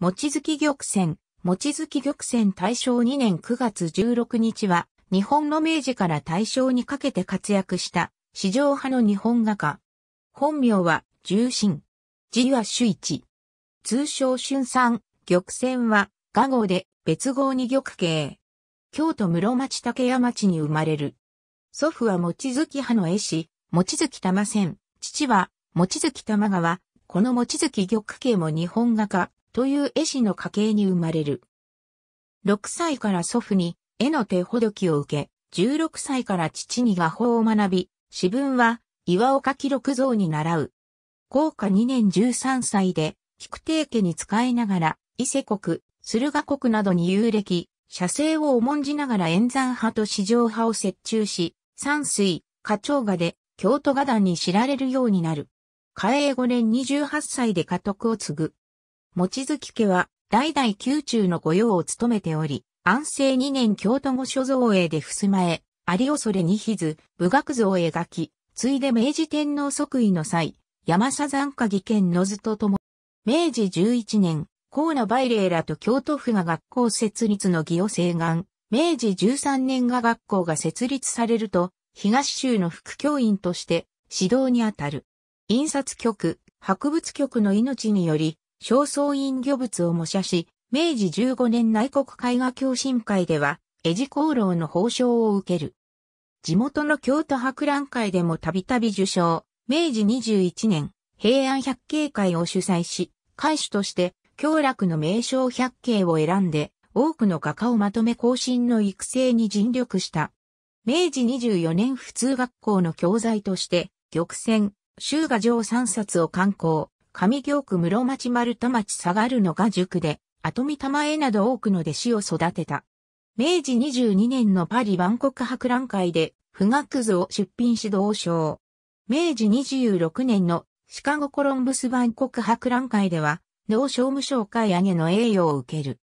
もちづき玉泉、もちづき玉泉大正2年9月16日は、日本の明治から大正にかけて活躍した、市場派の日本画家。本名は、重心。字は朱一。通称春山、玉泉は、画号で、別号に玉形。京都室町竹屋町に生まれる。祖父は望月派の絵師、望月玉泉。父は、望月玉川。この望月玉形も日本画家、という絵師の家系に生まれる。6歳から祖父に絵の手ほどきを受け、16歳から父に画法を学び、詩文は岩岡記録像に習う。高下2年13歳で、菊亭家に仕えながら、伊勢国、駿河国などに遊歴、写生を重んじながら演山派と市場派を折衷し、山水、花鳥画で京都画壇に知られるようになる。嘉永5年28歳で家督を継ぐ。望月家は代々宮中の御用を務めており、安政2年京都御所造営で襖絵、有恐れにひず、武学図を描き、ついで明治天皇即位の際、山佐山下義賢の図ととも、明治11年、河野梅霊らと京都府が学校設立の義を請願、明治13年が学校が設立されると、東州の副教員として指導にあたる。印刷局、博物局の命により、正倉院御物を模写し、明治15年内国絵画共進会では、エジ功労の褒章を受ける。地元の京都博覧会でもたびたび受賞、明治21年、平安百景会を主催し、会主として、京楽の名称百景を選んで、多くの画家をまとめ更進の育成に尽力した。明治24年普通学校の教材として、玉泉、修画上3冊を刊行。上京区室町丸田町下がるのが塾で、後見玉江など多くの弟子を育てた。明治22年のパリ万国博覧会で、富岳図を出品し同賞。明治26年のシカゴコロンブス万国博覧会では、農商務省会上げの栄誉を受ける。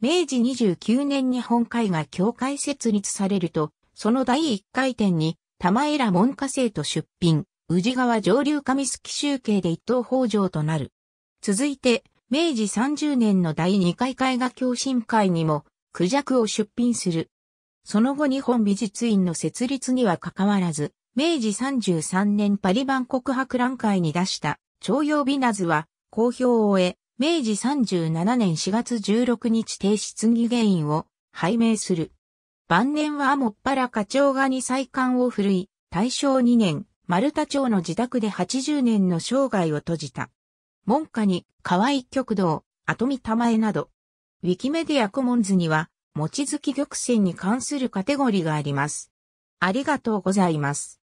明治29年日本会が協会設立されると、その第1回展に、玉江ら門下生と出品、宇治川上流上杉集計で一等北条となる。続いて、明治30年の第2回絵画共振会にも、クジャクを出品する。その後日本美術院の設立には関わらず、明治33年パリ万国博覧会に出した、徴用美奈図は、公表を終え、明治37年4月16日提出議原因を拝命する。晩年はもっぱら課長がに再刊を振るい、大正2年、丸太町の自宅で80年の生涯を閉じた。門下に河合極道、後見玉江など、ウィキメディアコモンズには、餅月玉泉に関するカテゴリーがあります。ありがとうございます。